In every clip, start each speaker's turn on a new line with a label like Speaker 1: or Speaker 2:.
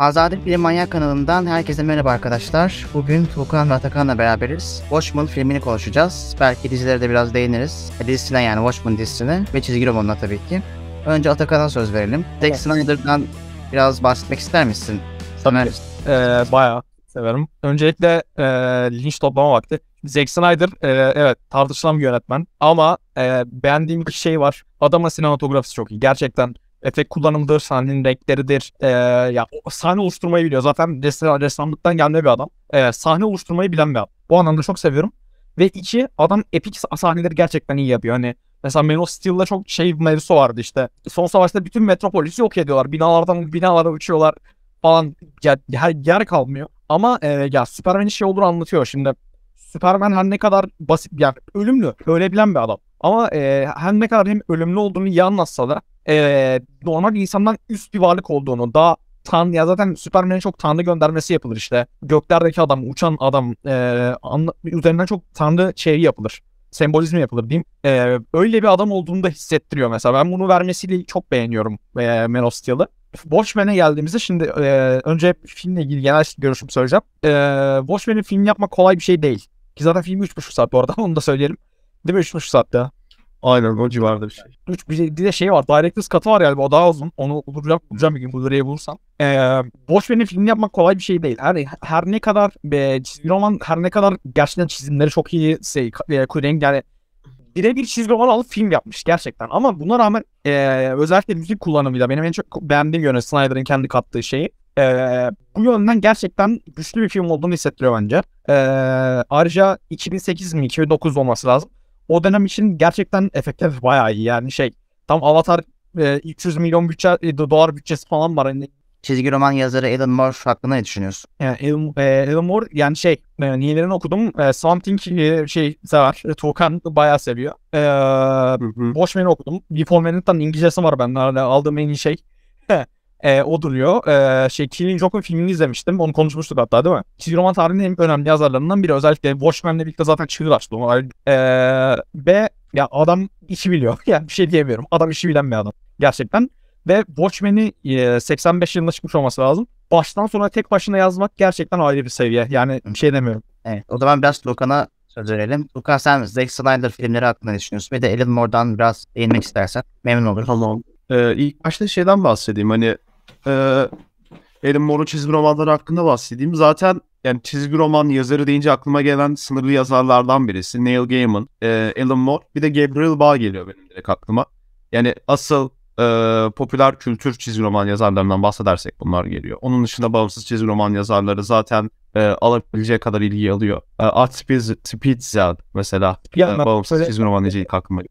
Speaker 1: Azade Film Manyak kanalından herkese merhaba arkadaşlar. Bugün Tuğkan ve Atakan'la beraberiz. Watchmen filmini konuşacağız. Belki dizilere de biraz değiniriz. E, dizisine yani Watchmen dizisine ve çizgi
Speaker 2: romanına tabii ki.
Speaker 1: Önce Atakan'a söz verelim. Zack evet. Snyder'dan biraz bahsetmek ister misin?
Speaker 2: Tabii. Ee, bayağı severim. Öncelikle e, linç toplama vakti. Zack Snyder e, evet tartışılan bir yönetmen ama e, beğendiğim bir şey var. Adama sinematografisi çok iyi. Gerçekten efekt kullanımıdır, sahnenin renkleridir. E, ya sahne oluşturmayı biliyor. Zaten ressam, ressamlıktan gelme bir adam. E, sahne oluşturmayı bilen bir adam. Bu anlamda çok seviyorum. Ve iki adam epik sahneleri gerçekten iyi yapıyor. Hani mesela Man of Steel'da çok şey mevzusu vardı işte. Son savaşta bütün metropolisi yok ediyorlar. Binalardan binalara uçuyorlar falan. Ya, yer, yer kalmıyor. Ama e, ya Superman'in şey olur anlatıyor şimdi. Superman her ne kadar basit yani ölümlü, ölebilen bir adam. Ama e, her ne kadar hem ölümlü olduğunu iyi anlatsa da e, normal insandan üst bir varlık olduğunu, daha tan ya zaten Superman'e çok tanrı göndermesi yapılır işte. Göklerdeki adam, uçan adam e, anla, üzerinden çok tanrı şeyi yapılır. Sembolizmi yapılır diyeyim. E, öyle bir adam olduğunu da hissettiriyor mesela. Ben bunu vermesiyle çok beğeniyorum e, Man of Steel'ı. Watchmen'e geldiğimizde şimdi e, önce filmle ilgili genel görüşüm söyleyeceğim. E, Watchmen'in film yapmak kolay bir şey değil. Ki zaten film 3,5 saat bu arada onu da söyleyelim. Değil mi 3,5 saat ya? Aynen o civarda bir şey. Üç, bir, bir de şey var. Director's Cut'ı var yani. O daha uzun. Onu bulacağım, bulacağım bir gün Blu-ray'e bulursam. Ee, boş benim film yapmak kolay bir şey değil. Her, her ne kadar e, çizgi roman, her ne kadar gerçekten çizimleri çok iyi şey, e, Kurenk yani birebir çizgi roman alıp film yapmış gerçekten. Ama buna rağmen e, özellikle müzik kullanımıyla benim en çok beğendiğim yöne Snyder'ın kendi kattığı şeyi. E, bu yönden gerçekten güçlü bir film olduğunu hissettiriyor bence. E, ayrıca 2008 mi 2009 olması lazım. O dönem için gerçekten efektler bayağı iyi. Yani şey tam Avatar e, 300 milyon bütçe, e, dolar bütçesi falan var. Yani çizgi roman yazarı Alan Moore hakkında ne düşünüyorsun? Yani Alan, e, Moore yani şey e, niyelerini okudum. E, Something e, şey sever. E, Tuğkan bayağı seviyor. E, Boşmen'i okudum. Before Manhattan İngilizcesi var bende. Aldığım en iyi şey. e, o duruyor. E, şey, Killing Joke'un filmini izlemiştim. Onu konuşmuştuk hatta değil mi? Çizgi roman tarihinin en önemli yazarlarından biri. Özellikle Watchmen'le birlikte zaten çığır açtı onu. E, ee, ve ya adam işi biliyor. yani bir şey diyemiyorum. Adam işi bilen bir adam. Gerçekten. Ve Watchmen'i e, 85 yılında çıkmış olması lazım. Baştan sona tek başına yazmak gerçekten ayrı bir seviye. Yani bir şey demiyorum. Evet. O zaman biraz Lukana
Speaker 1: söz verelim. Luka sen Zack Snyder filmleri hakkında ne düşünüyorsun? Ve de Alan Moore'dan biraz değinmek istersen
Speaker 2: memnun olurum. Tamam. Ee, ilk başta şeyden bahsedeyim. Hani e, Erin Mor'un çizgi romanları hakkında bahsedeyim. Zaten yani çizgi roman yazarı deyince aklıma gelen sınırlı yazarlardan birisi. Neil Gaiman, e, Alan Moore bir de Gabriel Bá geliyor benim direkt aklıma. Yani asıl e, popüler kültür çizgi roman yazarlarından bahsedersek bunlar geliyor. Onun dışında bağımsız çizgi roman yazarları zaten e, alabileceği kadar ilgi alıyor. E, Art Spitzel mesela ya, e, bağımsız söyle. çizgi roman yazarı aklıma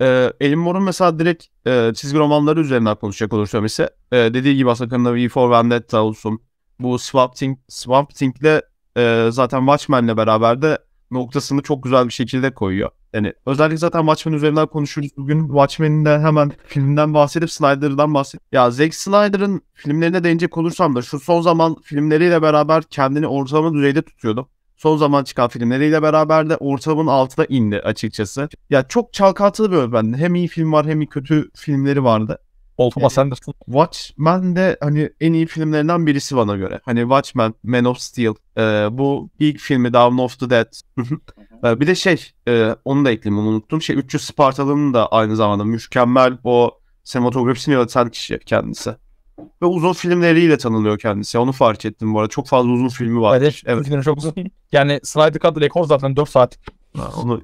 Speaker 2: e, Elin Mor'un mesela direkt e, çizgi romanları üzerinden konuşacak olursam ise e, dediği gibi aslında kanında V for Vendetta olsun. Bu Swamp Thing, Swamp Thing'le e, zaten Watchmen'le beraber de noktasını çok güzel bir şekilde koyuyor. Yani özellikle zaten Watchmen üzerinden konuşuruz. bugün. Watchmen'den hemen filmden bahsedip Snyder'dan bahsedip. Ya Zack Snyder'ın filmlerine değinecek olursam da şu son zaman filmleriyle beraber kendini ortalama düzeyde tutuyordu. Son zaman çıkan filmleriyle beraber de ortalamanın altına indi açıkçası. Ya çok çalkantılı bir öğretmendi. Hem iyi film var hem iyi kötü filmleri vardı. Olta basan da Watchmen de hani en iyi filmlerinden birisi bana göre. Hani Watchmen, Man of Steel, e, bu ilk filmi Dawn of the Dead. e, bir de şey, e, onu da eklemeyi unuttum. Şey 300 Spartalı'nın da aynı zamanda mükemmel o sinematografisini yöneten kişi kendisi. Ve uzun filmleriyle tanınıyor kendisi. Onu fark ettim bu arada. Çok fazla uzun filmi var. Evet, evet. çok uzun. Yani Snyder Cut rekor zaten 4 saat. Ha, onu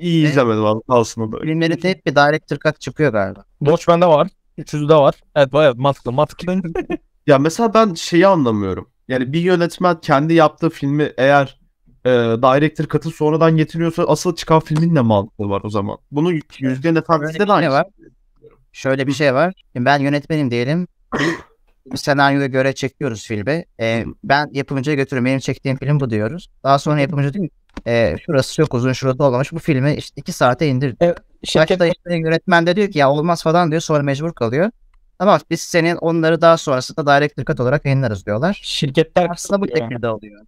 Speaker 2: iyi izlemedim abi. Kalsın o da. Filmleri de bir director cut çıkıyor galiba. Watchmen'de var. Üçüzü de var. Evet bayağı mantıklı mantıklı. ya mesela ben şeyi anlamıyorum. Yani bir yönetmen kendi yaptığı filmi eğer e, director katı sonradan getiriyorsa asıl çıkan filmin ne mantığı var o zaman? Bunu yüzde ne tavsiye de aynı. Şey var.
Speaker 1: Şöyle bir şey var. Şimdi ben yönetmenim diyelim. senaryoya göre çekiyoruz filmi. E, ben yapımcıya götürüyorum. Benim çektiğim film bu diyoruz. Daha sonra yapımcı diyor e, şurası çok uzun şurada olmamış. Bu filmi işte iki saate indir. Evet şirket işte yönetmen de diyor ki ya olmaz falan diyor sonra mecbur kalıyor. Tamam biz senin onları daha sonrasında direct cut olarak yayınlarız
Speaker 2: diyorlar. Şirketler aslında bu şekilde oluyor.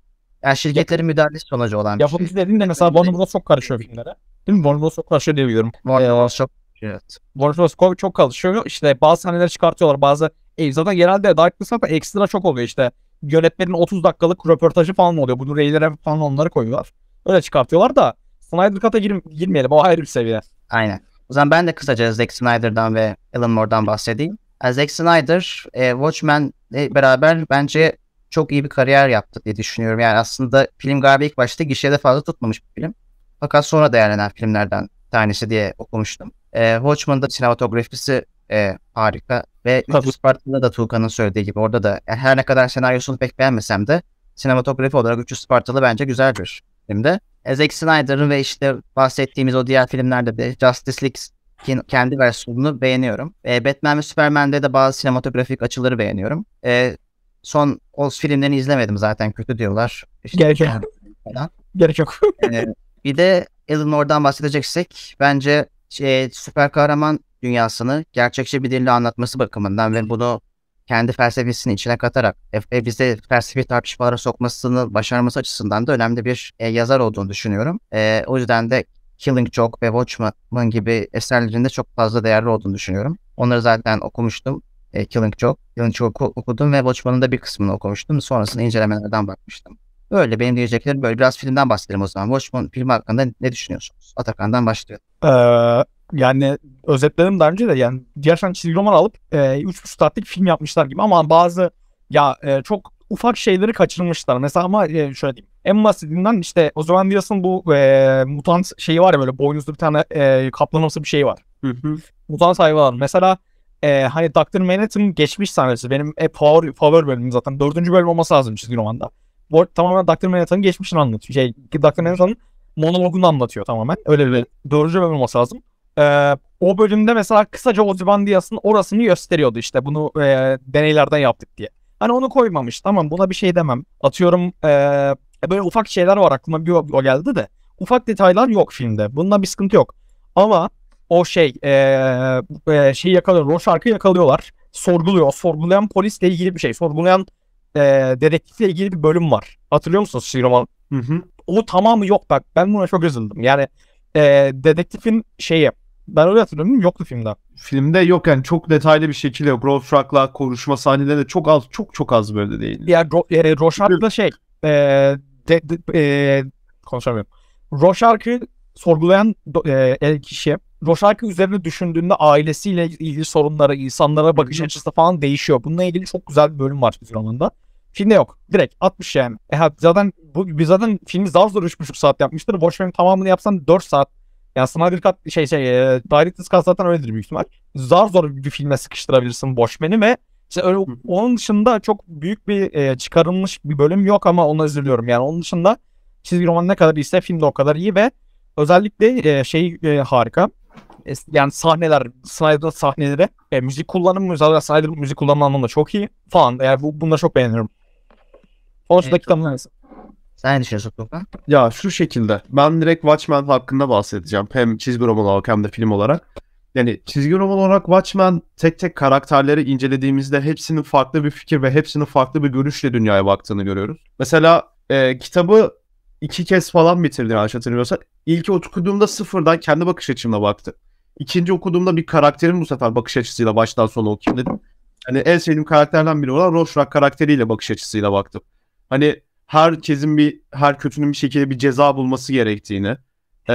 Speaker 2: Yani şirketlerin müdahalesi sonucu olan bir Yapımcı şey. dediğin de mesela Warner Bros. çok karışıyor filmlere. Değil mi? Warner Bros. çok karışıyor diye biliyorum. Warner ee, Bros. çok Evet. Warner Bros. çok karışıyor. İşte bazı sahneleri çıkartıyorlar. Bazı ev zaten genelde Dark Side ekstra çok oluyor işte. Yönetmenin 30 dakikalık röportajı falan oluyor. Bunu reylere falan onları koyuyorlar. Öyle çıkartıyorlar da Snyder Cut'a gir girmeyelim. O ayrı bir seviye. Aynen. O zaman ben de kısaca Zack Snyder'dan
Speaker 1: ve Alan Moore'dan bahsedeyim. E, Zack Snyder, e, Watchmen'le beraber bence çok iyi bir kariyer yaptı diye düşünüyorum. Yani aslında film galiba ilk başta gişede fazla tutmamış bir film. Fakat sonra değerlenen filmlerden tanesi diye okumuştum. E, Watchmen'da sinematografisi e, harika ve Ütü da Tuğkan'ın söylediği gibi orada da yani her ne kadar senaryosunu pek beğenmesem de sinematografi olarak Üçü Spartalı bence güzel bir filmde. Zack Snyder'ın ve işte bahsettiğimiz o diğer filmlerde de Justice League'in kendi versiyonunu beğeniyorum. E, Batman ve Superman'de de bazı sinematografik açıları beğeniyorum. E, son o filmlerini izlemedim zaten kötü diyorlar. İşte, Gerek yok. e, bir de Eleanor'dan bahsedeceksek bence şey, süper kahraman dünyasını gerçekçi bir dille anlatması bakımından ve bunu kendi felsefesini içine katarak e, e, bize felsefi tartışmalara sokmasını başarması açısından da önemli bir e, yazar olduğunu düşünüyorum. E, o yüzden de Killing Joke ve Watchmen gibi eserlerinde çok fazla değerli olduğunu düşünüyorum. Onları zaten okumuştum. E, Killing Joke. Killing Joke'u okudum ve Watchmen'ın da bir kısmını okumuştum. Sonrasında incelemelerden bakmıştım. Böyle benim diyeceklerim böyle. Biraz filmden bahsedelim o zaman. Watchmen filmi
Speaker 2: hakkında ne düşünüyorsunuz? Atakan'dan başlıyor. Ee, yani özetledim daha önce de yani gerçekten çizgi roman alıp e, 3,5 saatlik film yapmışlar gibi ama bazı ya e, çok ufak şeyleri kaçırmışlar. Mesela ama e, şöyle diyeyim. En basitinden işte o zaman diyorsun bu e, mutant şeyi var ya böyle boynuzlu bir tane e, kaplanımsı bir şey var. Hı hı. Mutant hayvan. Mesela e, hani Dr. Manhattan geçmiş sahnesi benim e, power, power bölümüm zaten. Dördüncü bölüm olması lazım çizgi romanda. Bu tamamen Dr. Manhattan'ın geçmişini anlatıyor. Şey, Dr. Manhattan'ın monologunu anlatıyor tamamen. Öyle bir dördüncü bölüm olması lazım e, o bölümde mesela kısaca Ozyman Diaz'ın orasını gösteriyordu işte bunu e, deneylerden yaptık diye. Hani onu koymamış tamam buna bir şey demem. Atıyorum e, e böyle ufak şeyler var aklıma bir o geldi de. Ufak detaylar yok filmde. Bunda bir sıkıntı yok. Ama o şey e, e, şeyi yakalıyor. O şarkı yakalıyorlar. Sorguluyor. Sorgulayan polisle ilgili bir şey. Sorgulayan e, dedektifle ilgili bir bölüm var. Hatırlıyor musunuz Şiroman? Hı hı. O tamamı yok bak. Ben buna çok üzüldüm. Yani e, dedektifin şeyi ben öyle hatırlıyorum yoktu filmde. Filmde yok yani çok detaylı bir şekilde yok. Rorschach'la konuşma sahneleri de çok az çok çok az böyle değil. Ya yani, Ro, e, şey e, de, de, e, konuşamıyorum. Rorschach'ı sorgulayan e, e, kişi Rorschach'ı üzerine düşündüğünde ailesiyle ilgili sorunlara, insanlara bakış açısı falan değişiyor. Bununla ilgili çok güzel bir bölüm var filminde. Filmde yok. Direkt 60 yani. E, zaten bu, biz zaten filmi zar zor 3,5 saat yapmıştır. Boş tamamını yapsan 4 saat yani Snyder Cut şey şey e, Director's Cut zaten öyledir büyük ihtimal. Zar zor bir filme sıkıştırabilirsin Watchmen'i ve işte öyle, onun dışında çok büyük bir e, çıkarılmış bir bölüm yok ama onu üzülüyorum. Yani onun dışında çizgi roman ne kadar iyiyse film de o kadar iyi ve özellikle e, şey e, harika. E, yani sahneler, Snyder'ın sahneleri, e, müzik kullanımı, özellikle Snyder müzik kullanımı anlamında çok iyi falan. Yani bu, bunu da çok beğeniyorum. Sonuçta evet, kitabın
Speaker 1: sen ne düşünüyorsun Furkan?
Speaker 2: Ya şu şekilde. Ben direkt Watchmen hakkında bahsedeceğim. Hem çizgi roman olarak hem de film olarak. Yani çizgi roman olarak Watchmen tek tek karakterleri incelediğimizde hepsinin farklı bir fikir ve hepsinin farklı bir görüşle dünyaya baktığını görüyoruz. Mesela e, kitabı iki kez falan bitirdim yanlış hatırlamıyorsam. İlki okuduğumda sıfırdan kendi bakış açımla baktı. İkinci okuduğumda bir karakterin bu sefer bakış açısıyla baştan sona okuyayım dedim. Hani en sevdiğim karakterden biri olan Rorschach karakteriyle bakış açısıyla baktım. Hani her herkesin bir her kötünün bir şekilde bir ceza bulması gerektiğini e,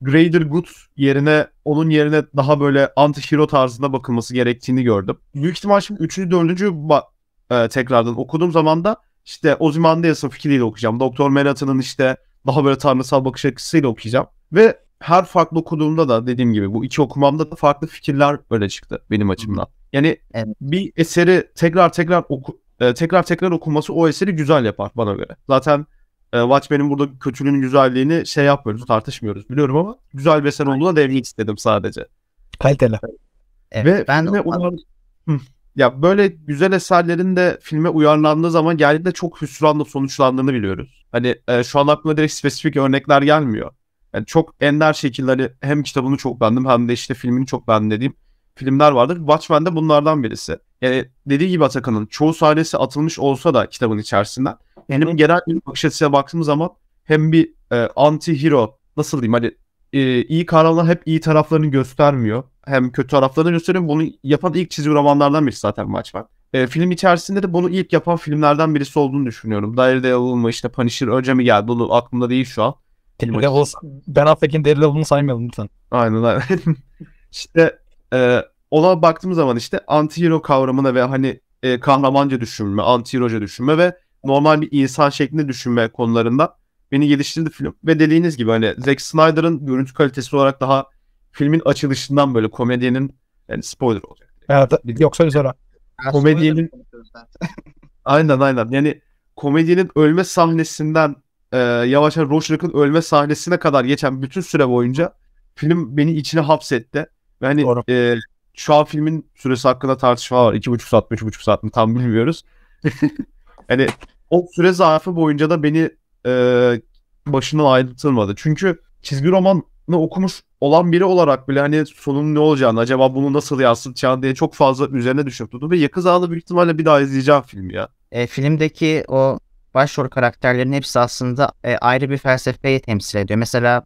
Speaker 2: Greater Good yerine onun yerine daha böyle anti hero tarzında bakılması gerektiğini gördüm. Büyük ihtimal şimdi 3. 4. E, tekrardan okuduğum zaman da işte Ozymandias'ın fikriyle okuyacağım. Doktor Manhattan'ın işte daha böyle tanrısal bakış açısıyla okuyacağım. Ve her farklı okuduğumda da dediğim gibi bu iki okumamda da farklı fikirler böyle çıktı benim açımdan. Yani evet. bir eseri tekrar tekrar oku, e, tekrar tekrar okunması o eseri güzel yapar bana göre. Zaten e, Watchmen'in burada kötülüğünün güzelliğini şey yapmıyoruz, tartışmıyoruz biliyorum ama güzel bir eser olduğuna devrik istedim sadece. Kaliteli. Evet, Ve ben ve onlar... Ya böyle güzel eserlerin de filme uyarlandığı zaman geldiğinde çok hüsranla sonuçlandığını biliyoruz. Hani e, şu an aklıma direkt spesifik örnekler gelmiyor. Yani çok ender şekilde hani hem kitabını çok beğendim hem de işte filmini çok beğendim dediğim filmler vardır. Watchmen de bunlardan birisi yani dediği gibi Atakan'ın çoğu sahnesi atılmış olsa da kitabın içerisinden yani genel bir bakış açısına baktığımız zaman hem bir e, anti-hero nasıl diyeyim hani e, iyi kahramanlar hep iyi taraflarını göstermiyor. Hem kötü taraflarını gösteriyor. Bunu yapan ilk çizgi romanlardan birisi zaten Watchmen. E, film içerisinde de bunu ilk yapan filmlerden birisi olduğunu düşünüyorum. Daredevil mı işte Punisher önce mi geldi Bunu aklımda değil şu an. Daredevil, ben Affleck'in Daredevil'ını saymayalım lütfen. Aynen aynen. işte e, ona baktığım zaman işte antihero kavramına ve hani e, kahramanca düşünme, antiheroca düşünme ve normal bir insan şeklinde düşünme konularında beni geliştirdi film. Ve dediğiniz gibi hani Zack Snyder'ın görüntü kalitesi olarak daha filmin açılışından böyle komedyenin yani spoiler olacak. Evet, yoksa üzere. Komedyenin aynen aynen yani komedyenin ölme sahnesinden e, yavaş yavaş Rorschach'ın ölme sahnesine kadar geçen bütün süre boyunca film beni içine hapsetti. Yani e, şu an filmin süresi hakkında tartışma var. 2,5 saat mi 3,5 saat mi tam bilmiyoruz. hani o süre zarfı boyunca da beni e, başından ayrıltılmadı. Çünkü çizgi romanı okumuş olan biri olarak bile hani sonun ne olacağını acaba bunu nasıl yansıtacağını diye çok fazla üzerine düşüp ve yakın zamanda büyük ihtimalle bir daha izleyeceğim film ya. E,
Speaker 1: filmdeki o başrol karakterlerin hepsi aslında e, ayrı bir felsefeyi temsil ediyor. Mesela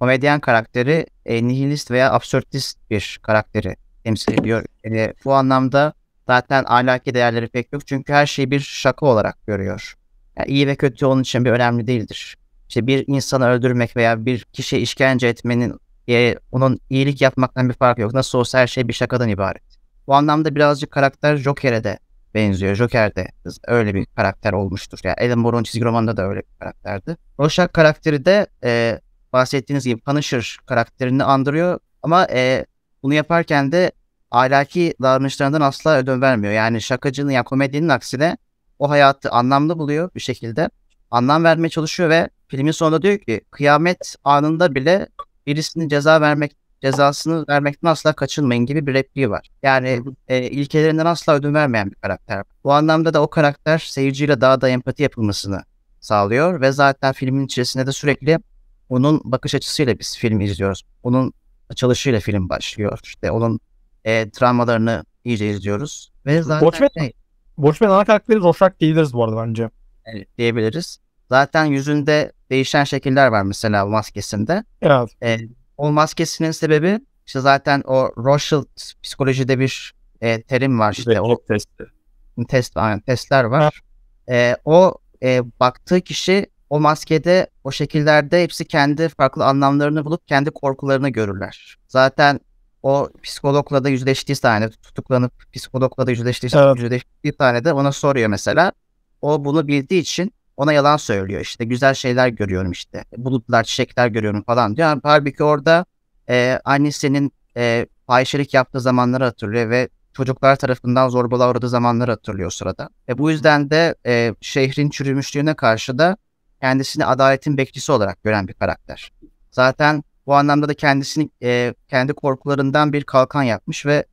Speaker 1: komedyen karakteri e, nihilist veya absürtist bir karakteri temsil ediyor. E, bu anlamda zaten ahlaki değerleri pek yok. Çünkü her şeyi bir şaka olarak görüyor. Yani iyi ve kötü onun için bir önemli değildir. İşte bir insanı öldürmek veya bir kişiye işkence etmenin e, onun iyilik yapmaktan bir farkı yok. Nasıl olsa her şey bir şakadan ibaret. Bu anlamda birazcık karakter Joker'e de benziyor. Joker de öyle bir karakter olmuştur. Yani Alan Moore'un çizgi romanında da öyle bir karakterdi. Rorschach karakteri de e, bahsettiğiniz gibi Punisher karakterini andırıyor. Ama e, bunu yaparken de ahlaki davranışlarından asla ödün vermiyor. Yani şakacının ya yani komedinin aksine o hayatı anlamlı buluyor bir şekilde. Anlam vermeye çalışıyor ve filmin sonunda diyor ki kıyamet anında bile birisini ceza vermek cezasını vermekten asla kaçınmayın gibi bir repliği var. Yani e, ilkelerinden asla ödün vermeyen bir karakter. Bu anlamda da o karakter seyirciyle daha da empati yapılmasını sağlıyor ve zaten filmin içerisinde de sürekli onun bakış açısıyla biz filmi izliyoruz. Onun açılışıyla film başlıyor. İşte onun e, travmalarını iyice izliyoruz.
Speaker 2: Ve zaten Watchmen, şey, Watchmen ana karakteri Rorschach diyebiliriz bu arada bence.
Speaker 1: Yani diyebiliriz. Zaten yüzünde değişen şekiller var mesela maskesinde. Evet. E, o maskesinin sebebi işte zaten o Rorschach psikolojide bir e, terim var işte. O, testi. Test, aynen, testler var. E, o e, baktığı kişi o maskede, o şekillerde hepsi kendi farklı anlamlarını bulup kendi korkularını görürler. Zaten o psikologla da yüzleştiği sahne, tutuklanıp psikologla da yüzleştiği, evet. yüzleştiği sahne de ona soruyor mesela. O bunu bildiği için ona yalan söylüyor. İşte güzel şeyler görüyorum işte. Bulutlar, çiçekler görüyorum falan diyor. Halbuki orada e, annesinin e, fahişelik yaptığı zamanları hatırlıyor ve çocuklar tarafından zorbalığa uğradığı zamanları hatırlıyor sırada. E, bu yüzden de e, şehrin çürümüşlüğüne karşı da kendisini adaletin bekçisi olarak gören bir karakter. Zaten bu anlamda da kendisini e, kendi korkularından bir kalkan yapmış ve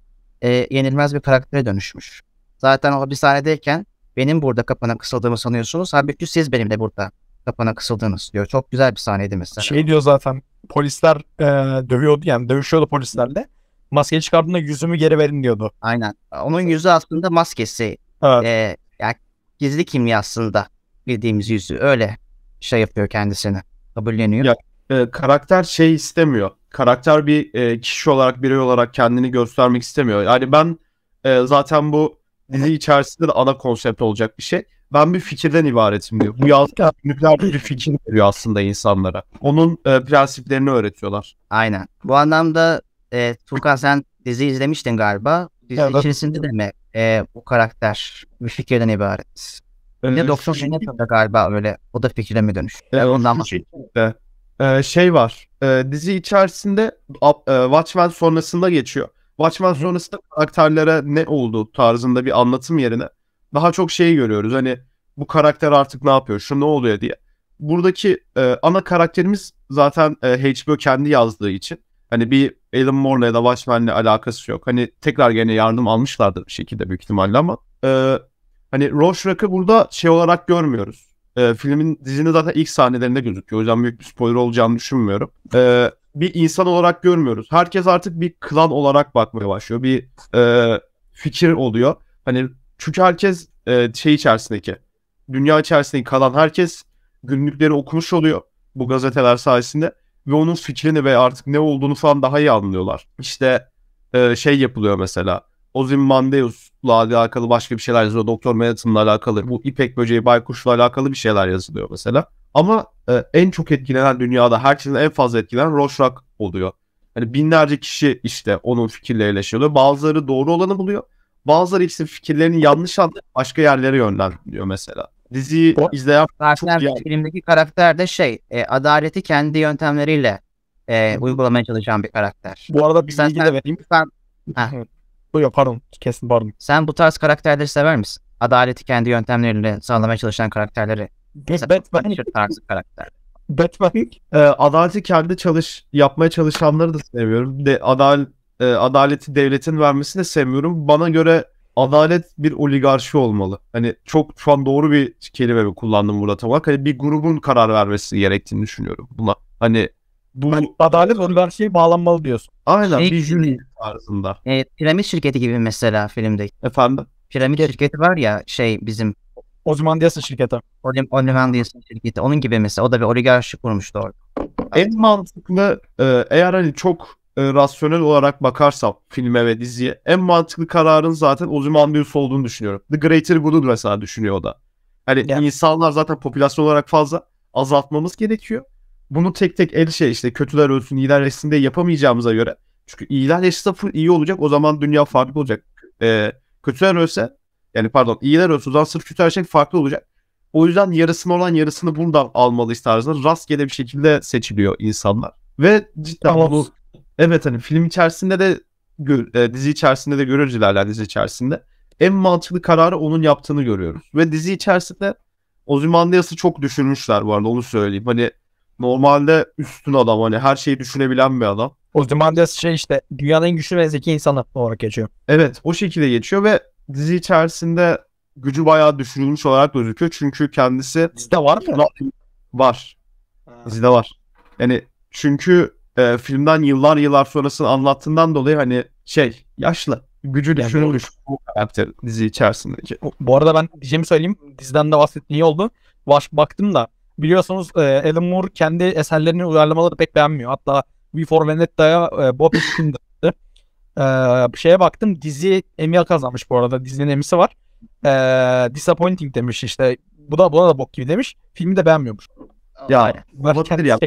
Speaker 1: e, yenilmez bir karaktere dönüşmüş. Zaten o hapishanedeyken benim burada kapana kısıldığımı sanıyorsunuz. Halbuki siz benim de burada kapana kısıldınız diyor. Çok güzel bir sahneydi mesela.
Speaker 2: Şey diyor zaten polisler e, dövüyordu yani dövüşüyordu polislerle. Maskeyi çıkardığında yüzümü geri verin diyordu. Aynen. Onun yüzü aslında maskesi. Evet. E, yani gizli kimliği aslında bildiğimiz yüzü öyle şey yapıyor kendisini. Kabulleniyor. Ya, e, karakter şey istemiyor. Karakter bir e, kişi olarak, birey olarak kendini göstermek istemiyor. Yani ben e, zaten bu dizi içerisinde de ana konsept olacak bir şey. Ben bir fikirden ibaretim diyor. Bu yazdığı nükleer bir fikir veriyor aslında insanlara. Onun e, prensiplerini öğretiyorlar. Aynen. Bu anlamda e, Turkan sen dizi izlemiştin
Speaker 1: galiba. Dizi evet. içerisinde de mi e, bu karakter bir fikirden ibaret?
Speaker 2: Ee, ya 90 sene galiba öyle. O da fikrime dönüş. Evet, ondan şey, evet. şey var. E, dizi içerisinde up, e, Watchmen sonrasında geçiyor. Watchmen Hı. sonrasında karakterlere ne oldu tarzında bir anlatım yerine daha çok şeyi görüyoruz. Hani bu karakter artık ne yapıyor, şu ne oluyor diye. Buradaki e, ana karakterimiz zaten e, HBO kendi yazdığı için hani bir Alan Moore'la ya da Watchmen'le alakası yok. Hani tekrar gene yardım almışlardır bir şekilde büyük ihtimalle ama e, hani Rorschach'ı burada şey olarak görmüyoruz. E, filmin dizinin zaten ilk sahnelerinde gözüküyor. O yüzden büyük bir spoiler olacağını düşünmüyorum. E, bir insan olarak görmüyoruz. Herkes artık bir klan olarak bakmaya başlıyor. Bir e, fikir oluyor. Hani çünkü herkes e, şey içerisindeki dünya içerisindeki kalan herkes günlükleri okumuş oluyor bu gazeteler sayesinde ve onun fikrini ve artık ne olduğunu falan daha iyi anlıyorlar. İşte e, şey yapılıyor mesela Ozymandias'la alakalı başka bir şeyler yazıyor, Doktor Manhattan'la alakalı. Bu İpek böceği baykuşla alakalı bir şeyler yazılıyor mesela. Ama e, en çok etkilenen dünyada herkesin en fazla etkilenen Rorschach oluyor. Hani binlerce kişi işte onun fikirleriyle şey Bazıları doğru olanı buluyor. Bazıları işte fikirlerini yanlış anlayıp başka yerlere yönlendiriyor mesela. Diziyi o, izleyen karakter, çok filmdeki karakter de şey e, adaleti kendi
Speaker 1: yöntemleriyle e, uygulamaya çalışan bir karakter. Bu arada bir sen, bilgi de vereyim. Sen, Yok pardon. Kesin pardon. Sen bu tarz karakterleri sever misin? Adaleti kendi yöntemleriyle sağlamaya çalışan karakterleri. Mesela Batman. karakter.
Speaker 2: Batman. E, adaleti kendi çalış yapmaya çalışanları da sevmiyorum. De, adal, e, adaleti devletin vermesini de sevmiyorum. Bana göre adalet bir oligarşi olmalı. Hani çok şu an doğru bir kelime mi kullandım burada tam Hani bir grubun karar vermesi gerektiğini düşünüyorum buna. Hani bu ben, adalet onu her şeye bağlanmalı diyorsun. Aynen şey, bir jüri tarzında. E,
Speaker 1: piramit şirketi gibi mesela filmdeki. Efendim? Piramit şirketi var ya şey bizim.
Speaker 2: Ozymandias'ın şirketi. Ozymandias'ın şirketi. Onun gibi mesela o da bir oligarşi kurmuştu orada. En mantıklı e, eğer hani çok e, rasyonel olarak bakarsam filme ve diziye en mantıklı kararın zaten Ozymandias olduğunu düşünüyorum. The Greater Good'u mesela düşünüyor o da. Hani yeah. insanlar zaten popülasyon olarak fazla azaltmamız gerekiyor bunu tek tek el şey işte kötüler ölsün iyiler yaşasın diye yapamayacağımıza göre çünkü iyiler yaşasa full iyi olacak o zaman dünya farklı olacak. Ee, kötüler ölse yani pardon iyiler ölse o zaman sırf kötü şey farklı olacak. O yüzden yarısını olan yarısını buradan almalıyız tarzında rastgele bir şekilde seçiliyor insanlar. Ve cidden tamam. evet hani film içerisinde de e, dizi içerisinde de görüyoruz ilerleyen dizi içerisinde. En mantıklı kararı onun yaptığını görüyoruz. Ve dizi içerisinde Ozymandias'ı çok düşünmüşler bu arada onu söyleyeyim. Hani Normalde üstün adam hani her şeyi düşünebilen bir adam. Ozymandias şey işte dünyanın en güçlü ve zeki insanı olarak geçiyor. Evet o şekilde geçiyor ve dizi içerisinde gücü bayağı düşürülmüş olarak gözüküyor. Çünkü kendisi... Dizide var mı? Na- var. Ha. Dizide var. Yani çünkü e, filmden yıllar yıllar sonrasını anlattığından dolayı hani şey yaşlı. Gücü yani düşürülmüş bu karakter dizi içerisindeki. Bu arada ben diyeceğimi şey söyleyeyim. Diziden de bahsettiğin iyi oldu. Baş, baktım da biliyorsunuz e, Alan Moore kendi eserlerini uyarlamaları pek beğenmiyor. Hatta V for Vendetta'ya e, Bob Hoskins e, şeye baktım dizi Emmy kazanmış bu arada. Dizinin Emmy'si var. E, disappointing demiş işte. Bu da buna da bok gibi demiş. Filmi de beğenmiyormuş. Yani. Olabilir ya.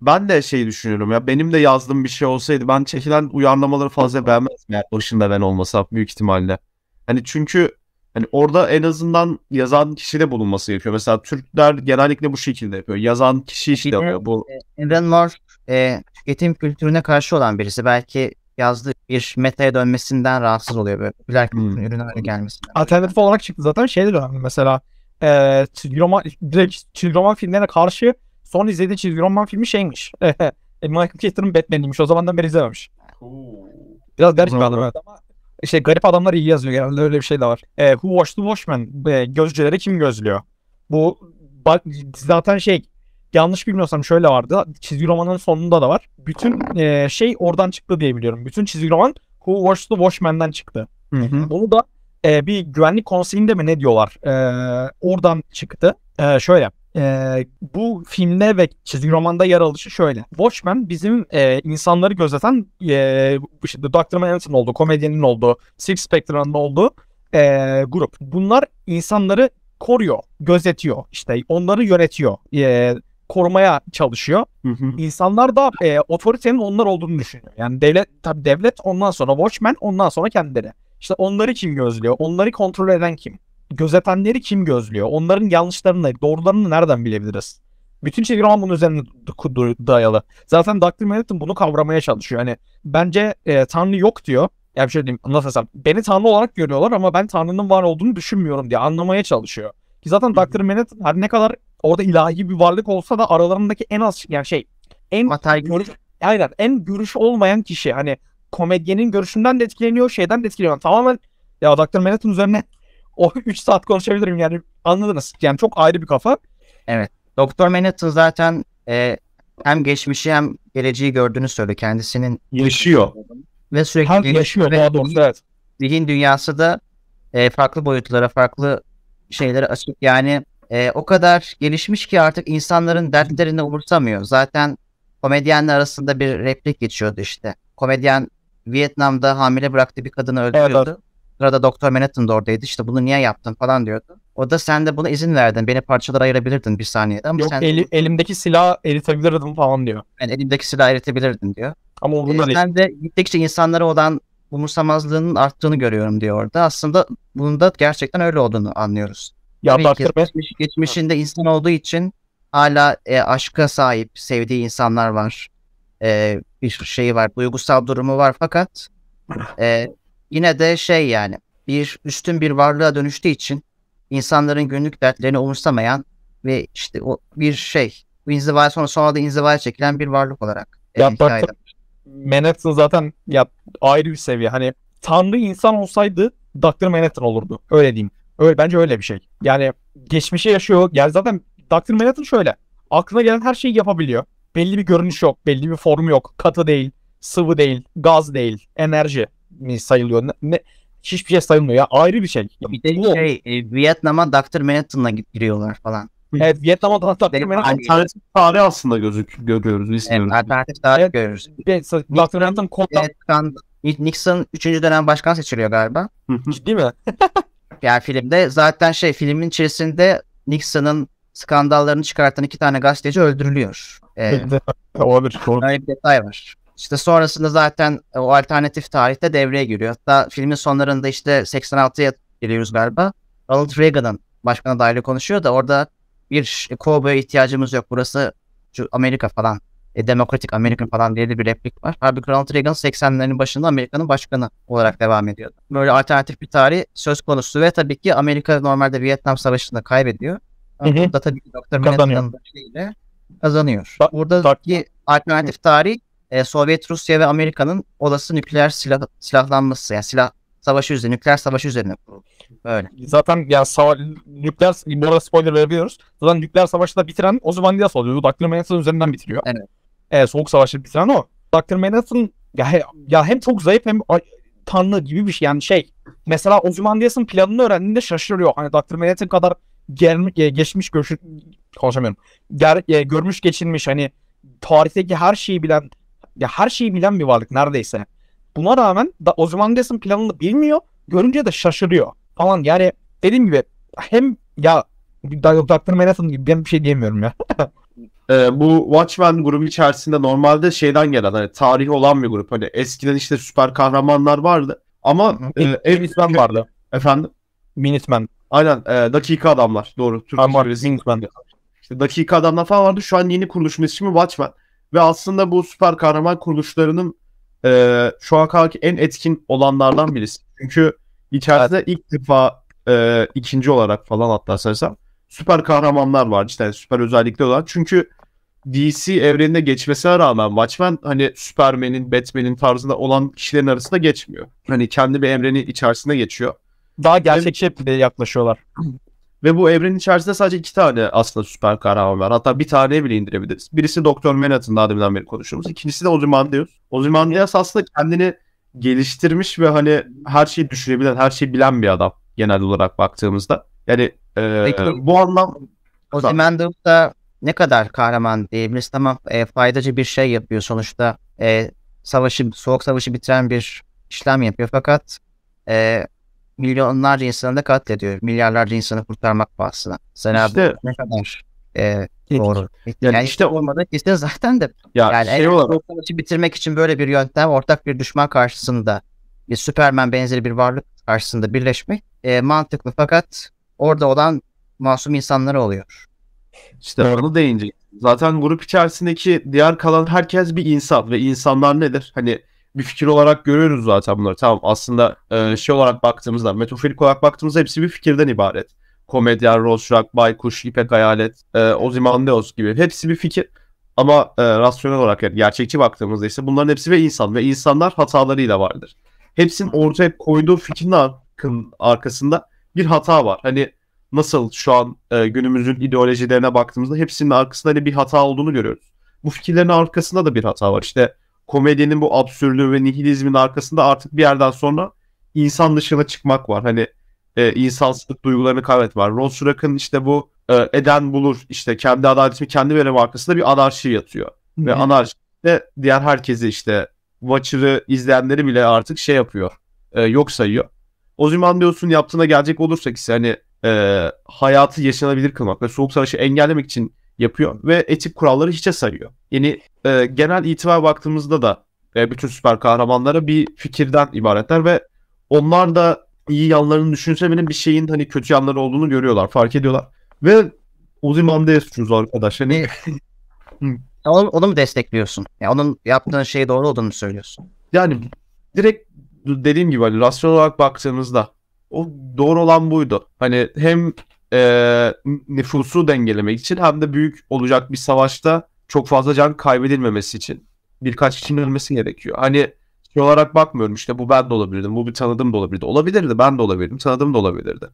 Speaker 2: Ben de şey düşünüyorum ya benim de yazdığım bir şey olsaydı ben çekilen uyarlamaları fazla beğenmezdim yani başında ben olmasa büyük ihtimalle. Hani çünkü Hani orada en azından yazan kişi de bulunması gerekiyor. Mesela Türkler genellikle bu şekilde yapıyor. Yazan kişi işte yapıyor. Bu...
Speaker 1: Evren Mor e, tüketim kültürüne karşı olan birisi. Belki yazdığı bir metaya dönmesinden rahatsız oluyor. Böyle popüler hmm. kültürün hmm. ürünü haline gelmesinden.
Speaker 2: Alternatif olarak çıktı zaten şey de önemli. Mesela e, çizgi roman, direkt çizgi roman filmlerine karşı son izlediği çizgi roman filmi şeymiş. E, Michael Keaton'ın Batman'iymiş. O zamandan beri izlememiş. Biraz garip bir adam ama işte garip adamlar iyi yazıyor genelde öyle bir şey de var. E, Who Watched the Watchmen? E, gözcüleri kim gözlüyor? Bu bak, zaten şey yanlış bilmiyorsam şöyle vardı. Çizgi romanın sonunda da var. Bütün e, şey oradan çıktı diye biliyorum. Bütün çizgi roman Who Watched the Watchmen'den çıktı. Hı hı. Bunu da e, bir güvenlik konseyinde mi ne diyorlar? E, oradan çıktı. E, şöyle e, bu filmde ve çizgi romanda yer alışı şöyle. Watchmen bizim e, insanları gözeten e, işte Dr. Manhattan oldu, komedyenin oldu, Six Spectre'ın olduğu e, grup. Bunlar insanları koruyor, gözetiyor, işte onları yönetiyor, e, korumaya çalışıyor. Hı hı. İnsanlar da e, otoritenin onlar olduğunu düşünüyor. Yani devlet tabii devlet ondan sonra Watchmen ondan sonra kendileri. İşte onları kim gözlüyor? Onları kontrol eden kim? gözetenleri kim gözlüyor? Onların yanlışlarını, doğrularını nereden bilebiliriz? Bütün çizgi roman bunun üzerine dayalı. Zaten Dr. Manhattan bunu kavramaya çalışıyor. Yani bence e, Tanrı yok diyor. Ya şöyle diyeyim nasıl desem. Beni Tanrı olarak görüyorlar ama ben Tanrı'nın var olduğunu düşünmüyorum diye anlamaya çalışıyor. Ki zaten Dr. Manhattan her ne kadar orada ilahi bir varlık olsa da aralarındaki en az yani şey en Matay. görüş, aynen en görüş olmayan kişi hani komedyenin görüşünden de etkileniyor şeyden de etkileniyor. Tamamen ya Dr. Manhattan üzerine o 3 saat konuşabilirim yani anladınız. Yani çok ayrı bir kafa. Evet. Doktor Manhattan zaten e, hem
Speaker 1: geçmişi hem geleceği gördüğünü söyledi Kendisinin yaşıyor. Ve sürekli hem yaşıyor daha doğrusu evet. Zihin dünyası da e, farklı boyutlara, farklı şeylere açık. Yani e, o kadar gelişmiş ki artık insanların dertlerini umursamıyor. Zaten komedyenler arasında bir replik geçiyordu işte. Komedyen Vietnam'da hamile bıraktığı bir kadını öldürüyordu. Evet, evet. Sırada Doktor Manhattan da oradaydı. İşte bunu niye yaptın falan diyordu. O da sen de buna izin verdin. Beni parçalara ayırabilirdin bir saniyede. Ama Yok sen... eli,
Speaker 2: elimdeki silah eritebilirdim falan diyor.
Speaker 1: Yani elimdeki silah eritebilirdin diyor. Ama o e, bundan ee, Sen de gittikçe insanlara olan umursamazlığının arttığını görüyorum diyor orada. Aslında bunun da gerçekten öyle olduğunu anlıyoruz. Ya geçmiş, geçmişinde ha. insan olduğu için hala e, aşka sahip, sevdiği insanlar var. E, bir şey var, duygusal durumu var fakat e, yine de şey yani bir üstün bir varlığa dönüştüğü için insanların günlük dertlerini umursamayan ve işte o bir şey bu inzivaya sonra sonra da inzivaya çekilen bir
Speaker 2: varlık olarak e, ya e, Manhattan zaten ya ayrı bir seviye. Hani Tanrı insan olsaydı Dr. Manhattan olurdu. Öyle diyeyim. Öyle, bence öyle bir şey. Yani geçmişe yaşıyor. Yani zaten Dr. Manhattan şöyle. Aklına gelen her şeyi yapabiliyor. Belli bir görünüş yok. Belli bir formu yok. Katı değil. Sıvı değil. Gaz değil. Enerji mi sayılıyor? Ne, hiçbir şey sayılmıyor ya. Ayrı bir şey. Bir de Bu- şey e, Vietnam'a Dr. Manhattan'la
Speaker 1: gi- giriyorlar falan. Evet Vietnam'a da Dr. Manhattan alternatif tarih aslında gözük görüyoruz istiyoruz. Evet, alternatif tarih Evet. görürüz. Dr. Manhattan komutan Evet, Nixon 3. dönem başkan seçiliyor galiba. ciddi mi? Yani filmde zaten şey filmin içerisinde Nixon'ın skandallarını çıkartan iki tane gazeteci öldürülüyor. Ee, Olabilir. Doğru. bir detay var. İşte sonrasında zaten e, o alternatif tarihte devreye giriyor. Hatta filmin sonlarında işte 86'ya geliyoruz galiba. Ronald Reagan'ın başkana dair konuşuyor da orada bir kovboya e, ihtiyacımız yok. Burası Amerika falan. E, Demokratik Amerika falan diye bir replik var. Halbuki Ronald Reagan 80'lerin başında Amerika'nın başkanı olarak devam ediyordu. Böyle alternatif bir tarih söz konusu ve tabii ki Amerika normalde Vietnam Savaşı'nda kaybediyor. Ama burada tabii ki Dr. Manhattan'ın şeyle kazanıyor. Ta- Buradaki ta- alternatif tarih e, Sovyet Rusya ve Amerika'nın olası nükleer silah, silahlanması yani
Speaker 2: silah savaşı üzerine, nükleer savaşı üzerine Böyle. Zaten yani sava nükleer, bu arada spoiler verebiliyoruz. Zaten nükleer savaşı da bitiren Ozymandias oluyor. Dr. Manhattan üzerinden bitiriyor. Evet. Evet, soğuk savaşı bitiren o. Dr. Manhattan ya, ya hem çok zayıf hem tanrı gibi bir şey. Yani şey, mesela Ozymandias'ın planını öğrendiğinde şaşırıyor. Hani Dr. Manhattan kadar gel, e, geçmiş görüş konuşamıyorum. Ger, e, görmüş geçirmiş hani tarihteki her şeyi bilen ya her şeyi bilen bir varlık neredeyse. Buna rağmen da Ozymandias'ın planını bilmiyor. Görünce de şaşırıyor falan. Yani dediğim gibi hem ya Dr. Manhattan gibi ben bir şey diyemiyorum ya. e, bu Watchmen grubu içerisinde normalde şeyden gelen hani tarihi olan bir grup. Hani eskiden işte süper kahramanlar vardı ama e, Minutemen vardı. Efendim? Minutemen. Aynen e, dakika adamlar doğru. Türkçe Minutemen. İşte dakika adamlar falan vardı. Şu an yeni kuruluşun ismi Watchmen. Ve aslında bu süper kahraman kuruluşlarının e, şu an kalki en etkin olanlardan birisi. Çünkü içerisinde evet. ilk defa e, ikinci olarak falan hatta sanırsam süper kahramanlar var. İşte süper özellikli olan. Çünkü DC evreninde geçmesine rağmen Watchmen hani Superman'in, Batman'in tarzında olan kişilerin arasında geçmiyor. Hani kendi bir evreni içerisinde geçiyor. Daha gerçekçi yaklaşıyorlar. Ve bu evrenin içerisinde sadece iki tane aslında süper kahraman var. Hatta bir tane bile indirebiliriz. Birisi Doktor Manhattan'da adından beri konuştuğumuz. İkincisi de Ozymandias. Ozymandias aslında kendini geliştirmiş ve hani her şeyi düşünebilen, her şeyi bilen bir adam genel olarak baktığımızda. Yani e, Peki,
Speaker 1: bu anlam... Ozymandias da ne kadar kahraman diyebiliriz. Tamam e, faydacı bir şey yapıyor sonuçta. E, savaşı, soğuk savaşı bitiren bir işlem yapıyor fakat e, milyonlarca insanı da katlediyor. Milyarlarca insanı kurtarmak pahasına. Sen işte, abi ne kadar e, doğru. Yani, yani işte olmadı kesin zaten de ya yani şey olarak, bitirmek için böyle bir yöntem ortak bir düşman karşısında bir Superman benzeri bir varlık karşısında birleşmek e, mantıklı fakat orada olan masum
Speaker 2: insanlar oluyor. İşte onu deyince Zaten grup içerisindeki diğer kalan herkes bir insan ve insanlar nedir? Hani bir fikir olarak görüyoruz zaten bunları. Tamam aslında e, şey olarak baktığımızda, metaforik olarak baktığımızda hepsi bir fikirden ibaret. Komedyen, Rorschach, Baykuş, İpek Hayalet, e, Ozymandias gibi hepsi bir fikir. Ama e, rasyonel olarak yani gerçekçi baktığımızda ise bunların hepsi ve insan ve insanlar hatalarıyla vardır. Hepsinin ortaya koyduğu fikrin arkasında bir hata var. Hani nasıl şu an e, günümüzün ideolojilerine baktığımızda hepsinin arkasında hani bir hata olduğunu görüyoruz. Bu fikirlerin arkasında da bir hata var. İşte komedinin bu absürdü ve nihilizmin arkasında artık bir yerden sonra insan dışına çıkmak var. Hani e, insansızlık duygularını kaybet var. Ron Surak'ın işte bu e, eden bulur işte kendi adaletimi kendi verem arkasında bir anarşi yatıyor. Ve anarşi de diğer herkesi işte Watcher'ı izleyenleri bile artık şey yapıyor. E, yok sayıyor. O zaman diyorsun yaptığına gelecek olursak ise hani e, hayatı yaşanabilir kılmak ve soğuk savaşı engellemek için yapıyor ve etik kuralları hiçe sayıyor. Yani e, genel itibar baktığımızda da e, bütün süper kahramanlara bir fikirden ibaretler ve onlar da iyi yanlarını düşünse bile bir şeyin hani kötü yanları olduğunu görüyorlar, fark ediyorlar. Ve Ozymandias suçuz arkadaş. Hani onu, onu mu destekliyorsun? Yani onun yaptığın şeyi doğru olduğunu söylüyorsun? Yani direkt dediğim gibi hani rasyonel olarak baktığımızda o doğru olan buydu. Hani hem e, nüfusu dengelemek için hem de büyük olacak bir savaşta çok fazla can kaybedilmemesi için birkaç kişinin ölmesi gerekiyor. Hani şey olarak bakmıyorum işte bu ben de olabilirdim, bu bir tanıdığım da olabilirdi. Olabilirdi, ben de olabilirdim, tanıdığım da olabilirdi.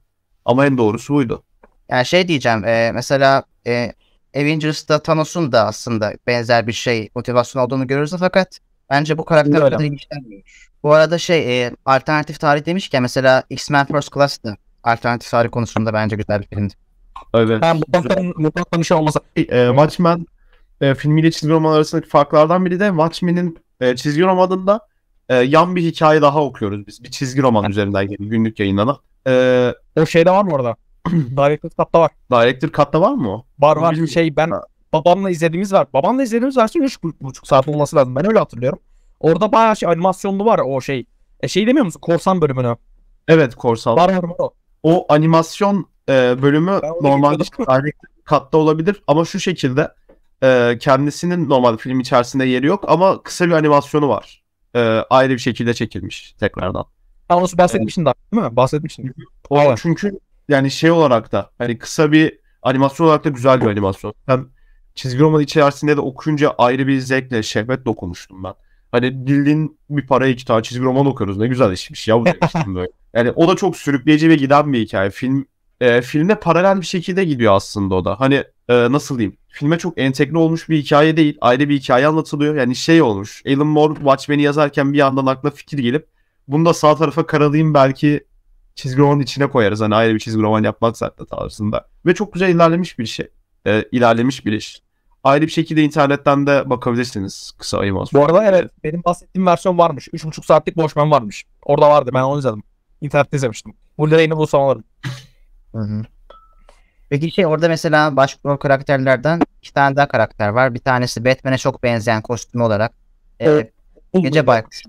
Speaker 2: Ama en doğrusu buydu.
Speaker 1: Yani şey diyeceğim, e, mesela e, Avengers'da Thanos'un da aslında benzer bir şey motivasyon olduğunu görürüz fakat bence bu karakter o Bu arada şey e, alternatif tarih demişken mesela X-Men First Class'ta alternatif tarih konusunda bence güzel bir filmdi.
Speaker 2: Evet. Ben mutlaka bir şey olmasa. E, e, Watchmen e, filmiyle çizgi roman arasındaki farklardan biri de Watchmen'in e, çizgi romanında e, yan bir hikaye daha okuyoruz biz. Bir çizgi roman üzerinden günlük yayınlanan. E, o şeyde var mı orada? Director Cut'ta var. Director Cut'ta var mı o? Var var. Bizim... Şey ben babamla izlediğimiz var. Babamla izlediğimiz versiyon 3,5 saat olması lazım. Ben öyle hatırlıyorum. Orada bayağı şey animasyonlu var o şey. E şey demiyor musun? Korsan bölümünü. Evet korsan. var var o o animasyon e, bölümü normalde katta olabilir ama şu şekilde e, kendisinin normal film içerisinde yeri yok ama kısa bir animasyonu var. E, ayrı bir şekilde çekilmiş tekrardan. Ha, onu bahsetmiştin evet. daha değil mi? Bahsetmiştin. O evet. Çünkü yani şey olarak da hani kısa bir animasyon olarak da güzel bir animasyon. Hem çizgi roman içerisinde de okuyunca ayrı bir zevkle şehvet dokunmuştum ben. Hani bildiğin bir paraya iki tane çizgi roman okuyoruz. Ne güzel işmiş ya bu demiştim böyle. Yani o da çok sürükleyici ve giden bir hikaye. Film e, filme paralel bir şekilde gidiyor aslında o da. Hani e, nasıl diyeyim? Filme çok entegre olmuş bir hikaye değil. Ayrı bir hikaye anlatılıyor. Yani şey olmuş. Alan Moore Watchmen'i yazarken bir yandan akla fikir gelip bunu da sağ tarafa karalayayım belki çizgi romanın içine koyarız. Hani ayrı bir çizgi roman yapmak zaten tarzında. Ve çok güzel ilerlemiş bir şey. E, ilerlemiş bir iş. Ayrı bir şekilde internetten de bakabilirsiniz kısa ayım olsun. Bu arada evet benim bahsettiğim versiyon varmış. 3,5 saatlik Watchmen varmış. Orada vardı ben onu izledim. İnternette izlemiştim. Burada yeni bulsam alırım. Hı hı. Peki
Speaker 1: şey orada mesela başrol karakterlerden iki tane daha karakter var. Bir tanesi Batman'e çok benzeyen kostüm olarak. Ee, evet. Gece Baykuş.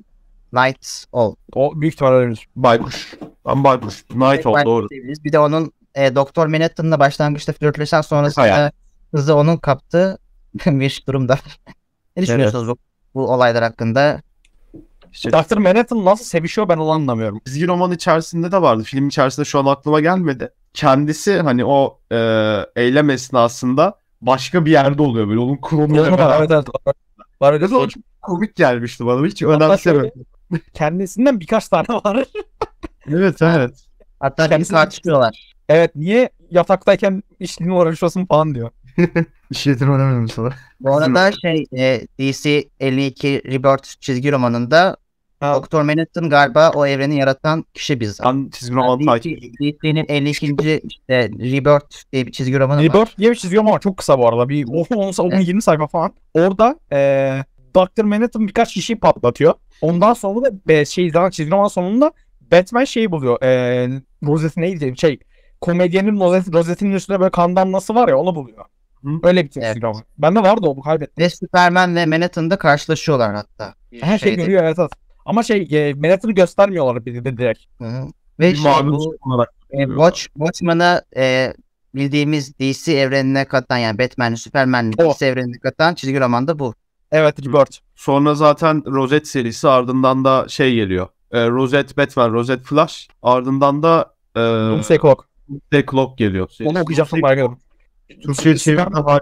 Speaker 1: Night Owl. O büyük ihtimalle öyledir. Şey. Baykuş. Ben Baykuş. Night Owl doğru. Bir de onun e, Doktor Manhattan'la başlangıçta flörtleşen sonrasında Hayal. hızı onun kaptığı bir durumda. ne düşünüyorsunuz
Speaker 2: evet. bu, bu olaylar hakkında? İşte Dr. Manhattan nasıl sevişiyor ben onu anlamıyorum. Çizgi roman içerisinde de vardı. Film içerisinde şu an aklıma gelmedi. Kendisi hani o e, eylem esnasında başka bir yerde oluyor böyle. Onun kurumuyla Evet evet. Var, var öyle çok komik gelmişti bana. Hiç önemsemedim. Kendisinden birkaç tane var. evet evet. Hatta kendisi tartışmıyorlar. Evet niye yataktayken işlerin uğraşıyorsun falan diyor. İşletin oynamıyorum sana. Bu arada şey e,
Speaker 1: DC 52 Rebirth çizgi romanında Doktor Manhattan galiba o evreni yaratan kişi bizzat. Ben çizgi romanı takip DC'nin 52. işte Rebirth diye bir
Speaker 2: çizgi romanı Rebirth var. Rebirth diye bir çizgi roman var. Çok kısa bu arada. Bir 10, 10, 20 sayfa falan. Orada ee, Dr. Manhattan birkaç kişiyi patlatıyor. Ondan sonra da be şey daha çizgi roman sonunda Batman şeyi buluyor. Ee, rozeti neydi diyeyim şey. Komedyenin rozet, rozetinin üstünde böyle kan damlası var ya onu buluyor. Hı? Öyle bir çizgi evet. roman. Bende vardı o bu kaybettim. Ve Superman ve Manhattan'da karşılaşıyorlar hatta. Her şey görüyor evet. Ama şey e, menatını göstermiyorlar bir de
Speaker 1: direkt. Ve şey, bu, e, Watch, Watchmen'a e, bildiğimiz DC evrenine katan yani Batman'li, Superman'li DC evrenine katan çizgi roman da bu.
Speaker 2: Evet Rebirth. Sonra zaten Rosette serisi ardından da şey geliyor. E, Rosette Batman, Rosette Flash ardından da e, Doomsday Clock. Doomsday Clock geliyor. Onu okuyacaksın bakalım. Türkçe çevirme hala,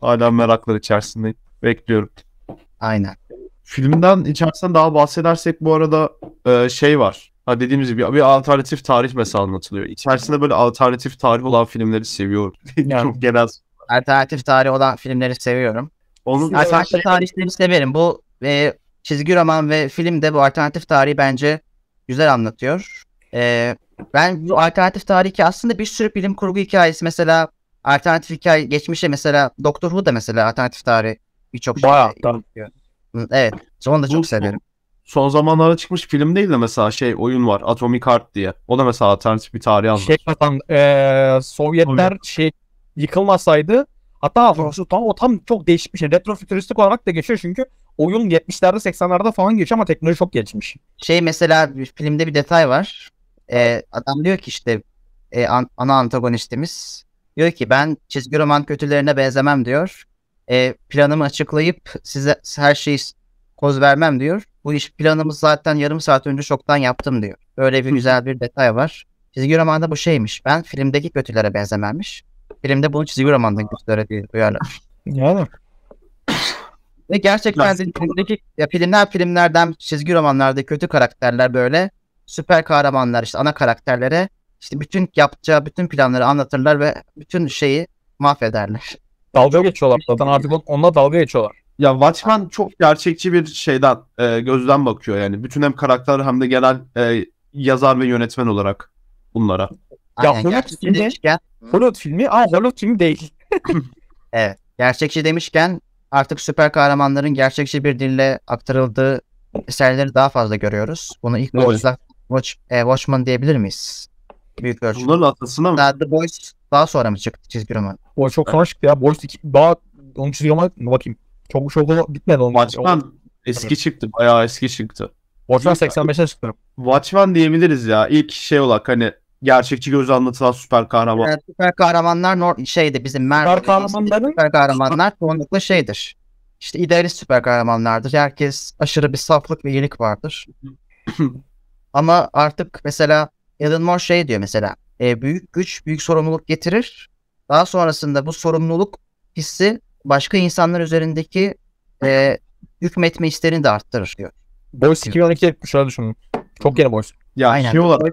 Speaker 2: hala meraklar içerisinde Bekliyorum. Aynen. Filmden içerisinden daha bahsedersek bu arada e, şey var. Ha dediğimiz gibi bir alternatif tarih mesela anlatılıyor. İçerisinde böyle alternatif tarih olan filmleri seviyorum. Yani, Çok genel.
Speaker 1: Alternatif tarih olan filmleri seviyorum. Onun alternatif şey... tarihleri severim. Bu e, çizgi roman ve film de bu alternatif tarihi bence güzel anlatıyor. E, ben bu alternatif tarihi aslında bir sürü bilim kurgu hikayesi mesela alternatif hikaye geçmişe mesela Doctor Who da mesela alternatif tarih birçok şey. Bayağı. Tam. Evet. Onu da çok severim.
Speaker 2: Son zamanlarda çıkmış film değil de mesela şey oyun var. Atomic Heart diye. O da mesela alternatif bir tarih anlatır. Şey kazan, ee, Sovyetler Oyun. şey yıkılmasaydı hatta tam, o tam çok değişik bir şey. Retrofütüristik olarak da geçiyor çünkü oyun 70'lerde 80'lerde falan geçiyor ama teknoloji çok gelişmiş. Şey mesela bir filmde bir
Speaker 1: detay var. Ee, adam diyor ki işte e, an, ana antagonistimiz diyor ki ben çizgi roman kötülerine benzemem diyor e, planımı açıklayıp size her şeyi koz vermem diyor. Bu iş planımız zaten yarım saat önce çoktan yaptım diyor. Böyle bir güzel bir detay var. Çizgi romanda bu şeymiş. Ben filmdeki kötülere benzememiş. Filmde bunu çizgi romandaki kötülere diye uyarlamış. Yani. Ve gerçekten filmdeki, ya filmler filmlerden çizgi romanlarda kötü karakterler böyle süper kahramanlar işte ana karakterlere işte bütün yapacağı bütün planları anlatırlar ve bütün şeyi mahvederler. Dalga geçiyorlar zaten artık onunla dalga geçiyorlar.
Speaker 2: Ya Watchmen çok gerçekçi bir şeyden e, gözden bakıyor yani. Bütün hem karakter hem de genel e, yazar ve yönetmen olarak bunlara. Ya Hollywood gerçekçi filmi, demişken, Hollywood filmi, aa
Speaker 1: Hollywood filmi değil. evet, gerçekçi demişken artık süper kahramanların gerçekçi bir dille aktarıldığı eserleri daha fazla görüyoruz. Bunu ilk Watch, Watch, e, Watchmen diyebilir miyiz? Büyük ölçüde. Bunların atlasına mı? Daha The Boys daha sonra mı çıktı
Speaker 2: çizgi roman? O çok sonra çıktı ya. Boys 2 daha onun çizgi roman bakayım. Çok çok bitmedi onun. Watchmen eski çıktı. Bayağı eski çıktı. Watchmen 85'e çıktı. Watchmen diyebiliriz ya. İlk şey olarak hani gerçekçi göz anlatılan süper kahraman. Evet,
Speaker 1: süper kahramanlar nor şeydi bizim Marvel'da. Süper kahramanların süper kahramanlar çoğunlukla şeydir. İşte idealist süper kahramanlardır. Herkes aşırı bir saflık ve iyilik vardır. Ama artık mesela Elon Musk şey diyor mesela e, büyük güç büyük sorumluluk getirir. Daha sonrasında bu sorumluluk hissi başka insanlar üzerindeki e, hükmetme isterini de arttırır diyor.
Speaker 2: Boys 2012
Speaker 1: şöyle düşünün. Çok yeni Boys. Ya Aynen. şey olarak.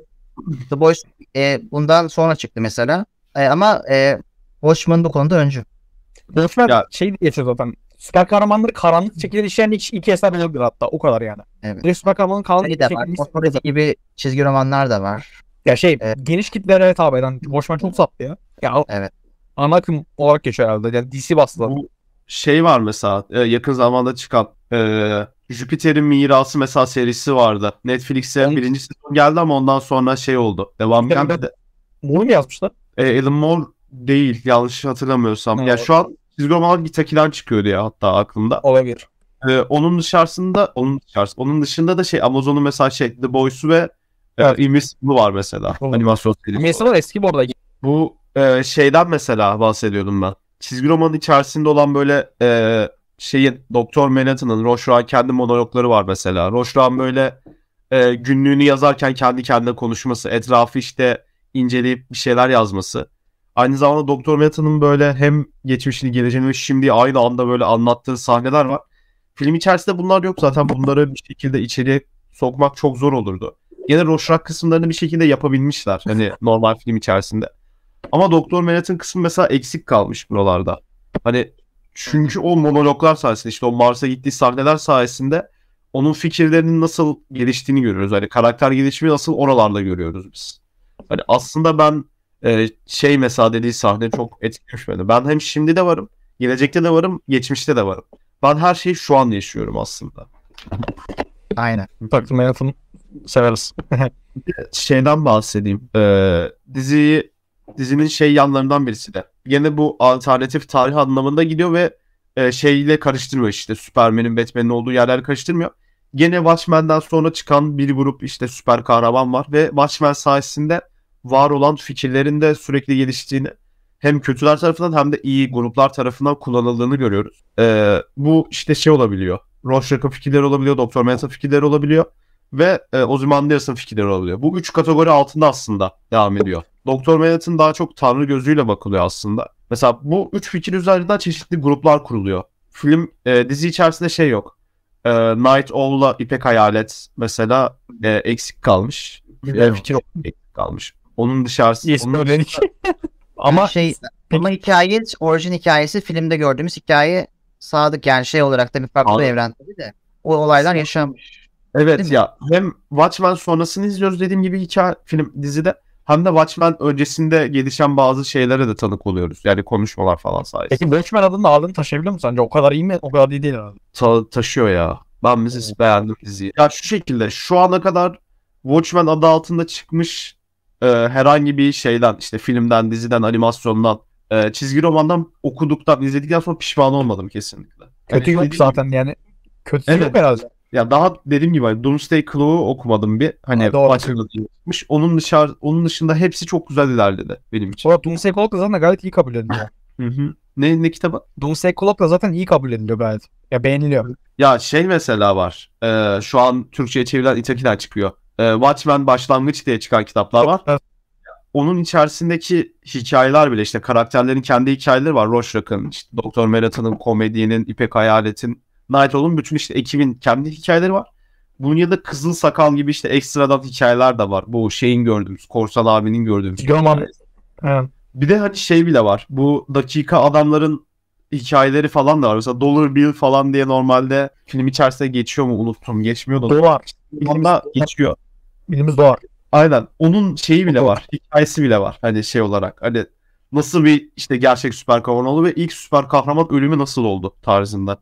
Speaker 1: The Boys e, bundan sonra çıktı mesela. E, ama e, Watchmen bu konuda öncü.
Speaker 2: Watchmen ya, şey diye zaten süper kahramanları karanlık şekilde işleyen ilk, iki eser Battlefield'dir hatta. O kadar yani. Evet. Direkt süper kahramanın karanlık şey de var. gibi çizgi romanlar da var. Ya şey evet. geniş kitlere evet abi. Yani Watchmen çok sattı ya. Ya evet. ana akım olarak geçiyor herhalde. Yani DC bastılar. Bu şey var mesela e, yakın zamanda çıkan e, Jüpiter'in Mirası mesela serisi vardı. Netflix'e yani, birinci sezon geldi ama ondan sonra şey oldu. Devam gelmedi. Moore mu yazmışlar? E, Alan Moore değil yanlış hatırlamıyorsam. Ha, ya şu an Psikolog hangi takiler çıkıyor diye hatta aklımda. Olabilir. Ee, onun dışarısında onun dışarısı, onun dışında da şey Amazon'un mesela şey The Boys'u ve e, evet. e, Invisible'u var mesela. Olur. Animasyon serisi. Invincible eski bu arada. Bu e, şeyden mesela bahsediyordum ben. Çizgi romanın içerisinde olan böyle e, şeyin Doktor Manhattan'ın Roşra'nın kendi monologları var mesela. Roşra'nın böyle e, günlüğünü yazarken kendi kendine konuşması, etrafı işte inceleyip bir şeyler yazması. Aynı zamanda Doktor Manhattan'ın böyle hem geçmişini, geleceğini ve şimdi aynı anda böyle anlattığı sahneler var. Film içerisinde bunlar yok zaten bunları bir şekilde içeri sokmak çok zor olurdu. Yine roşrak kısımlarını bir şekilde yapabilmişler hani normal film içerisinde. Ama Doktor Manhattan kısmı mesela eksik kalmış buralarda. Hani çünkü o monologlar sayesinde işte o Mars'a gittiği sahneler sayesinde onun fikirlerinin nasıl geliştiğini görüyoruz. Hani karakter gelişimi nasıl oralarda görüyoruz biz. Hani aslında ben e, şey mesela dediği sahne çok etkilemiş beni. Ben hem şimdi de varım, gelecekte de varım, geçmişte de varım. Ben her şeyi şu an yaşıyorum aslında. Aynen. Bak hayatını severiz. Şeyden bahsedeyim. Ee, diziyi dizinin şey yanlarından birisi de. Yine bu alternatif tarih anlamında gidiyor ve e, şeyle karıştırmıyor işte. Superman'in, Batman'in olduğu yerler karıştırmıyor. Gene Watchmen'den sonra çıkan bir grup işte süper kahraman var ve Watchmen sayesinde var olan fikirlerinde sürekli geliştiğini hem kötüler tarafından hem de iyi gruplar tarafından kullanıldığını görüyoruz. Ee, bu işte şey olabiliyor. Rorschach'ın fikirleri olabiliyor, Doktor Manhattan fikirleri olabiliyor ve e, Ozymandias'ın fikirleri olabiliyor. Bu üç kategori altında aslında devam ediyor. Doktor Manhattan daha çok tanrı gözüyle bakılıyor aslında. Mesela bu üç fikir üzerinden çeşitli gruplar kuruluyor. Film e, dizi içerisinde şey yok. E, Night Owl'la İpek Hayalet mesela e, eksik kalmış. E, fikir eksik kalmış. Onun dışarısı. Yes, onun dışarısı. ama şey
Speaker 1: ama hikaye orijin hikayesi filmde gördüğümüz hikaye sadık yani şey olarak da bir farklı Anladım. evren tabii de
Speaker 2: o olaylar yaşanmış. Evet ya hem Watchmen sonrasını izliyoruz dediğim gibi hikaye film dizide hem de Watchmen öncesinde gelişen bazı şeylere de tanık oluyoruz. Yani konuşmalar falan sayesinde. Peki Watchmen adının ağırlığını taşıyabiliyor mu sence? O kadar iyi mi? O kadar iyi değil herhalde. Ta- taşıyor ya. Ben mesela evet. beğendim diziyi. Ya şu şekilde şu ana kadar Watchmen adı altında çıkmış e, herhangi bir şeyden işte filmden, diziden, animasyondan, e, çizgi romandan okuduktan, izledikten sonra pişman olmadım kesinlikle. Hani Kötü yani, yok zaten gibi... yani. Kötü evet. yok herhalde. Ya daha dediğim gibi hani Doomsday Clock'u okumadım bir. Hani başlamış. Onun dışarı onun dışında hepsi çok güzel ilerledi benim için. Orada Doomsday Clock zaten gayet iyi kabul ediliyor. Hı hı. Ne ne kitabı? Doomsday Clock zaten iyi kabul ediliyor gayet. Ya beğeniliyor. Ya şey mesela var. E, şu an Türkçe'ye çevrilen İtakiler çıkıyor e, Watchmen Başlangıç diye çıkan kitaplar var. Onun içerisindeki hikayeler bile işte karakterlerin kendi hikayeleri var. Rorschach'ın, işte Doktor Meratan'ın, komedyenin İpek Hayalet'in, Nightcrawl'un bütün işte ekibin kendi hikayeleri var. Bunun yanında Kızıl Sakal gibi işte ekstradan hikayeler de var. Bu şeyin gördüğümüz, Korsal abinin gördüğümüz. Evet. Bir de hani şey bile var. Bu dakika adamların hikayeleri falan da var. Mesela Dollar Bill falan diye normalde film içerisinde geçiyor mu unuttum. Geçmiyor da. Dolar. onda geçiyor. Bilimiz var. Aynen. Onun şeyi bile var. Hikayesi bile var. Hani şey olarak. Hani nasıl bir işte gerçek süper kahraman oldu ve ilk süper kahraman ölümü nasıl oldu tarzında.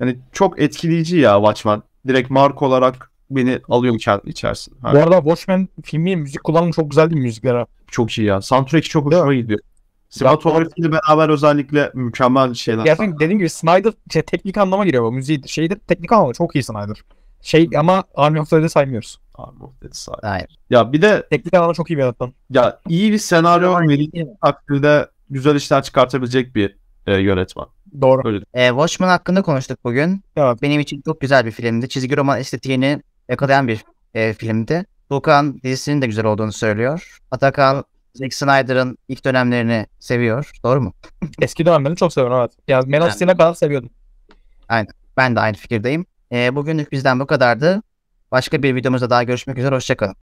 Speaker 2: Yani çok etkileyici ya Watchmen. Direkt mark olarak beni alıyor kendi içerisine. Bu arada Watchmen filmi müzik kullanımı çok güzel değil mi Çok iyi ya. Soundtrack çok hoşuma gidiyor. Sinematografiyle beraber özellikle mükemmel şeyler. Gerçekten dediğim gibi Snyder şey, teknik anlama giriyor bu müziği. Şeydir teknik anlama çok iyi Snyder. Şey ama Army of Dead'i saymıyoruz. Army of Dead'i saymıyoruz. Hayır. Ya bir de... Teknik anlamda çok iyi bir yönetmen. Ya iyi bir senaryo verildiği takdirde güzel işler çıkartabilecek bir e, yönetmen. Doğru. Öyle. E, Watchmen hakkında konuştuk bugün. Evet.
Speaker 1: Benim için çok güzel bir filmdi. Çizgi roman estetiğini yakalayan bir e, filmdi. Tuğkan dizisinin de güzel olduğunu söylüyor. Atakan Zack Snyder'ın ilk dönemlerini seviyor. Doğru mu? Eski dönemlerini çok seviyorum evet. Yani Man of Steel'e kadar seviyordum. Aynen. Ben de aynı fikirdeyim. Ee, bugünlük bizden bu kadardı. Başka bir videomuzda daha görüşmek üzere. Hoşçakalın.